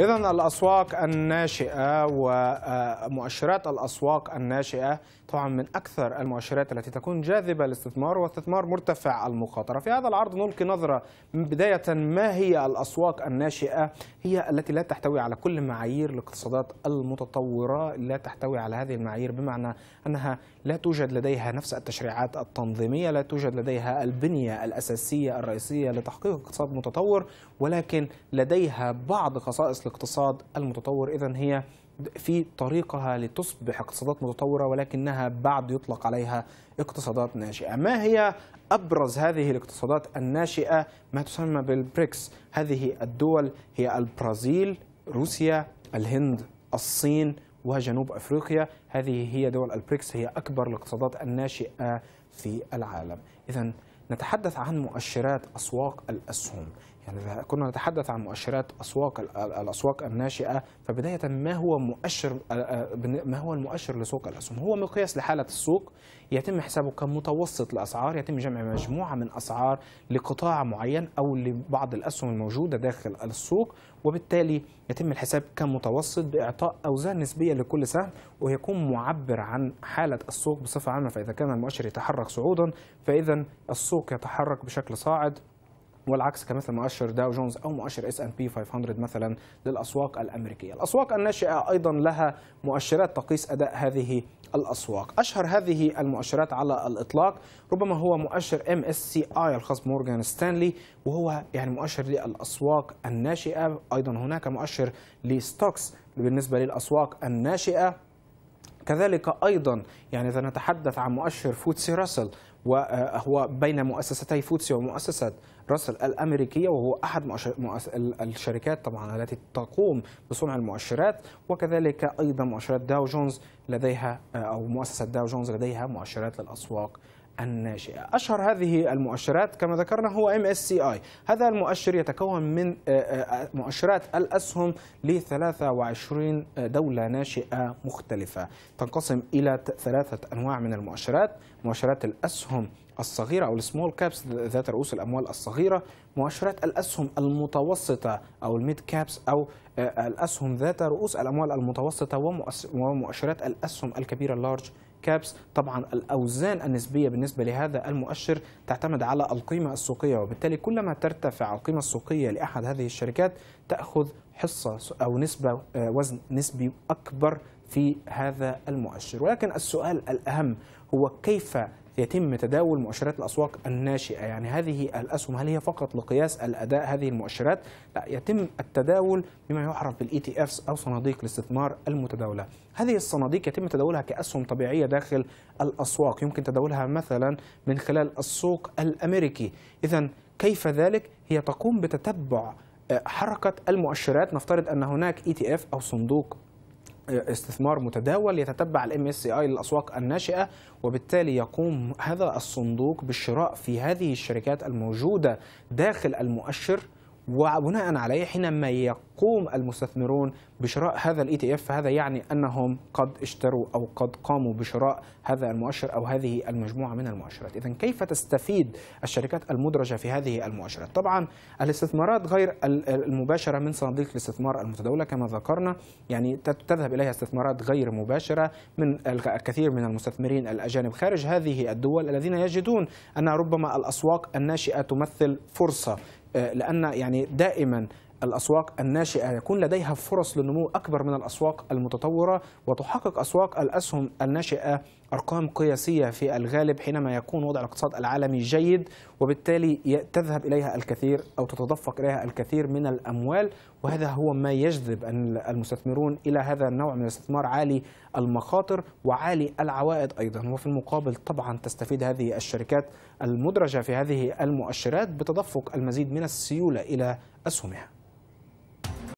إذا الأسواق الناشئة ومؤشرات آه، الأسواق الناشئة طبعا من أكثر المؤشرات التي تكون جاذبة للاستثمار واستثمار مرتفع المخاطرة في هذا العرض نلقي نظرة بداية ما هي الأسواق الناشئة هي التي لا تحتوي على كل معايير الاقتصادات المتطورة لا تحتوي على هذه المعايير بمعنى أنها لا توجد لديها نفس التشريعات التنظيمية لا توجد لديها البنية الأساسية الرئيسية لتحقيق اقتصاد متطور ولكن لديها بعض خصائص الاقتصاد المتطور إذا هي في طريقها لتصبح اقتصادات متطورة ولكنها بعد يطلق عليها اقتصادات ناشئة ما هي أبرز هذه الاقتصادات الناشئة ما تسمى بالبريكس هذه الدول هي البرازيل روسيا الهند الصين وجنوب أفريقيا هذه هي دول البريكس هي أكبر الاقتصادات الناشئة في العالم إذا نتحدث عن مؤشرات أسواق الأسهم يعني إذا كنا نتحدث عن مؤشرات أسواق الأسواق الناشئة فبداية ما هو مؤشر ما هو المؤشر لسوق الأسهم؟ هو مقياس لحالة السوق يتم حسابه كمتوسط لأسعار يتم جمع مجموعة من أسعار لقطاع معين أو لبعض الأسهم الموجودة داخل السوق وبالتالي يتم الحساب كمتوسط بإعطاء أوزان نسبية لكل سهم ويكون معبر عن حالة السوق بصفة عامة فإذا كان المؤشر يتحرك صعودا فإذا السوق يتحرك بشكل صاعد والعكس كمثل مؤشر داو جونز او مؤشر اس ان بي 500 مثلا للاسواق الامريكيه. الاسواق الناشئه ايضا لها مؤشرات تقيس اداء هذه الاسواق. اشهر هذه المؤشرات على الاطلاق ربما هو مؤشر ام اس سي اي الخاص بمورجان ستانلي وهو يعني مؤشر للاسواق الناشئه، ايضا هناك مؤشر لستوكس بالنسبه للاسواق الناشئه كذلك أيضا يعني نتحدث عن مؤشر فوتسي راسل وهو آه، بين مؤسستي فوتسي ومؤسسة راسل الأمريكية وهو أحد الشركات طبعا التي تقوم بصنع المؤشرات وكذلك أيضا مؤشرات داو جونز لديها آه، أو مؤسسة داو جونز لديها مؤشرات للأسواق الناشئة أشهر هذه المؤشرات كما ذكرنا هو MSCI هذا المؤشر يتكون من آه، آه، آه، مؤشرات الأسهم ل 23 دولة ناشئة مختلفة تنقسم إلى ثلاثة أنواع من المؤشرات مؤشرات الأسهم الصغيرة أو السمول كابس ذات رؤوس الأموال الصغيرة مؤشرات الأسهم المتوسطة أو الميد كابس أو الأسهم ذات رؤوس الأموال المتوسطة ومؤشرات الأسهم الكبيرة اللارج كابس طبعا الأوزان النسبية بالنسبة لهذا المؤشر تعتمد على القيمة السوقية وبالتالي كلما ترتفع القيمة السوقية لأحد هذه الشركات تأخذ حصة أو نسبة آه، وزن نسبي أكبر في هذا المؤشر ولكن السؤال الأهم هو كيف يتم تداول مؤشرات الأسواق الناشئة يعني هذه الأسهم هل هي فقط لقياس الأداء هذه المؤشرات لا يتم التداول بما يعرف بالإي تي أو صناديق الاستثمار المتداولة هذه الصناديق يتم تداولها كأسهم طبيعية داخل الأسواق يمكن تداولها مثلا من خلال السوق الأمريكي إذا كيف ذلك هي تقوم بتتبع آه، حركة المؤشرات نفترض أن هناك اي تي اف أو صندوق استثمار متداول يتتبع الام اس اي للاسواق الناشئه وبالتالي يقوم هذا الصندوق بالشراء في هذه الشركات الموجوده داخل المؤشر وبناء عليه حينما يقوم المستثمرون بشراء هذا الاي تي e اف فهذا يعني انهم قد اشتروا او قد قاموا بشراء هذا المؤشر او هذه المجموعه من المؤشرات، اذا كيف تستفيد الشركات المدرجه في هذه المؤشرات؟ طبعا الاستثمارات غير المباشره من صناديق الاستثمار المتداوله كما ذكرنا، يعني تذهب اليها استثمارات غير مباشره من الكثير من المستثمرين الاجانب خارج هذه الدول الذين يجدون ان ربما الاسواق الناشئه تمثل فرصه لان يعني دائما الأسواق الناشئة يكون لديها فرص للنمو أكبر من الأسواق المتطورة وتحقق أسواق الأسهم الناشئة أرقام قياسية في الغالب حينما يكون وضع الاقتصاد العالمي جيد وبالتالي تذهب إليها الكثير أو تتدفق إليها الكثير من الأموال وهذا هو ما يجذب المستثمرون إلى هذا النوع من الاستثمار عالي المخاطر وعالي العوائد أيضا وفي المقابل طبعا تستفيد هذه الشركات المدرجة في هذه المؤشرات بتدفق المزيد من السيولة إلى أسهمها